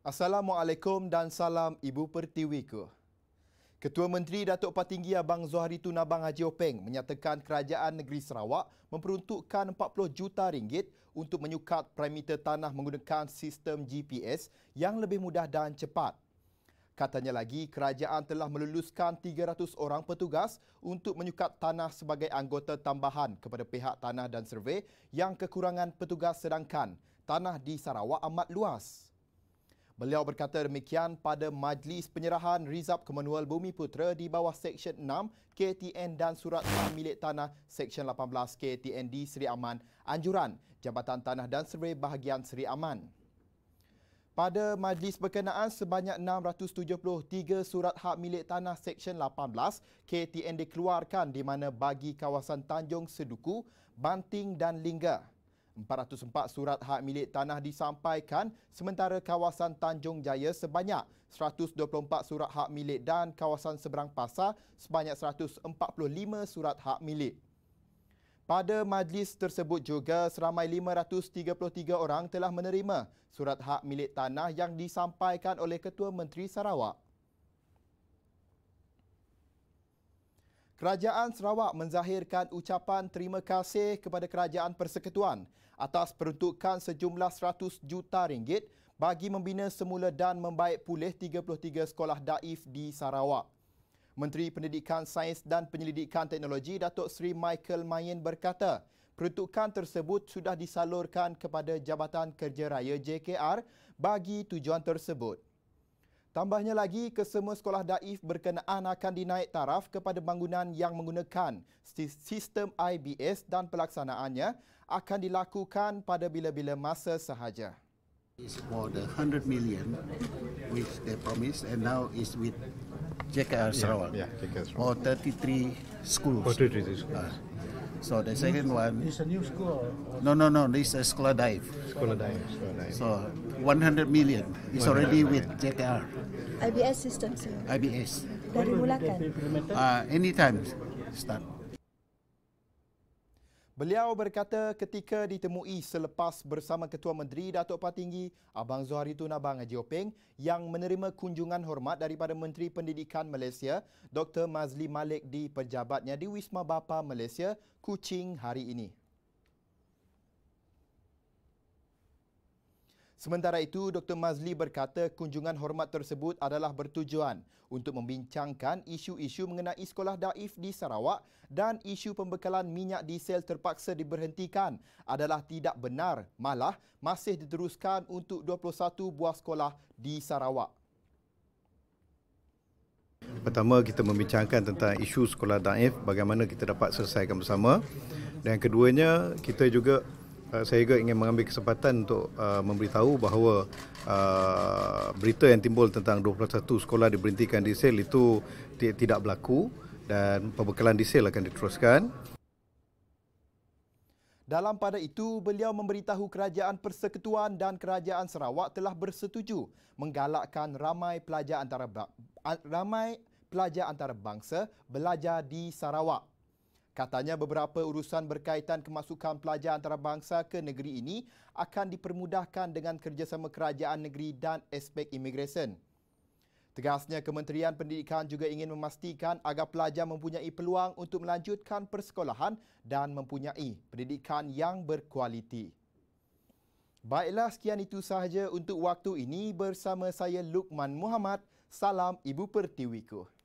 Assalamualaikum dan salam Ibu Pertiwi ku. Ketua Menteri Datuk Patinggi Abang Zohari Tunabang Abang Haji Openg menyatakan Kerajaan Negeri Sarawak memperuntukkan 40 juta ringgit untuk menyukat perimeter tanah menggunakan sistem GPS yang lebih mudah dan cepat. Katanya lagi, kerajaan telah meluluskan 300 orang petugas untuk menyukat tanah sebagai anggota tambahan kepada pihak tanah dan survei yang kekurangan petugas sedangkan tanah di Sarawak amat luas. Beliau berkata demikian pada majlis penyerahan Rizab Kemenual Bumi Putera di bawah Seksyen 6 KTN dan Surat Sah Milik Tanah Seksyen 18 KTN di Seri Aman, Anjuran, Jabatan Tanah dan Survei Bahagian Seri Aman. Pada majlis berkenaan sebanyak 673 surat hak milik tanah Seksyen 18 KTN dikeluarkan di mana bagi kawasan Tanjung Seduku, Banting dan Lingga. 404 surat hak milik tanah disampaikan sementara kawasan Tanjung Jaya sebanyak 124 surat hak milik dan kawasan seberang pasar sebanyak 145 surat hak milik. Pada majlis tersebut juga seramai 533 orang telah menerima surat hak milik tanah yang disampaikan oleh Ketua Menteri Sarawak. Kerajaan Sarawak menzahirkan ucapan terima kasih kepada Kerajaan Persekutuan atas peruntukan sejumlah 100 juta ringgit bagi membina semula dan membaik pulih 33 sekolah daif di Sarawak. Menteri Pendidikan Sains dan Penyelidikan Teknologi Datuk Seri Michael Mayen berkata, peruntukan tersebut sudah disalurkan kepada Jabatan Kerja Raya JKR bagi tujuan tersebut. Tambahnya lagi, kesemua sekolah daif berkenaan akan dinaik taraf kepada bangunan yang menggunakan sistem IBS dan pelaksanaannya akan dilakukan pada bila-bila masa sahaja. It's for the 100 million which they promised and now is with JKR Sarawak. Yeah, For 33 schools. Oh, So the new second school, one. It's a new school. No, no, no. This is dive. Skladive. dive. So 100 million. It's already with JKR. IBS system, sir. IBS. Dari mulakan. Uh, anytime. Start. Beliau berkata ketika ditemui selepas bersama Ketua Menteri Datuk Patinggi, Abang Zohari Tun Abang Haji Oping yang menerima kunjungan hormat daripada Menteri Pendidikan Malaysia, Dr. Mazli Malik di pejabatnya di Wisma Bapa Malaysia, Kuching hari ini. Sementara itu, Dr. Mazli berkata kunjungan hormat tersebut adalah bertujuan untuk membincangkan isu-isu mengenai sekolah daif di Sarawak dan isu pembekalan minyak diesel terpaksa diberhentikan adalah tidak benar, malah masih diteruskan untuk 21 buah sekolah di Sarawak. Pertama kita membincangkan tentang isu sekolah daif bagaimana kita dapat selesaikan bersama. Dan keduanya kita juga Eh, saya juga ingin mengambil kesempatan untuk uh, memberitahu bahawa uh, berita yang timbul tentang 21 sekolah diberhentikan di sel itu tidak berlaku dan pembekalan di sel akan diteruskan. Dalam pada itu, beliau memberitahu Kerajaan Persekutuan dan Kerajaan Sarawak telah bersetuju menggalakkan ramai pelajar antara ramai pelajar antarabangsa belajar di Sarawak. Katanya beberapa urusan berkaitan kemasukan pelajar antarabangsa ke negeri ini akan dipermudahkan dengan kerjasama kerajaan negeri dan aspek imigresen. Tegasnya, Kementerian Pendidikan juga ingin memastikan agar pelajar mempunyai peluang untuk melanjutkan persekolahan dan mempunyai pendidikan yang berkualiti. Baiklah, sekian itu sahaja untuk waktu ini bersama saya Lukman Muhammad. Salam Ibu Pertiwiku.